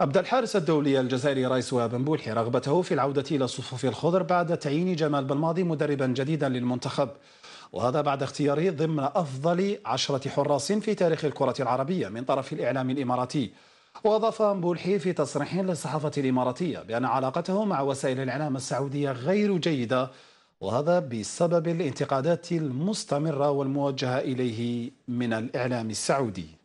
أبدى الحارس الدولي الجزائري رئيس بولحي رغبته في العودة إلى الصفوف الخضر بعد تعيين جمال بالماضي مدربا جديدا للمنتخب وهذا بعد اختياره ضمن أفضل عشرة حراس في تاريخ الكرة العربية من طرف الإعلام الإماراتي وأضاف بولحي في تصريح للصحافة الإماراتية بأن علاقته مع وسائل الإعلام السعودية غير جيدة وهذا بسبب الانتقادات المستمرة والموجهة إليه من الإعلام السعودي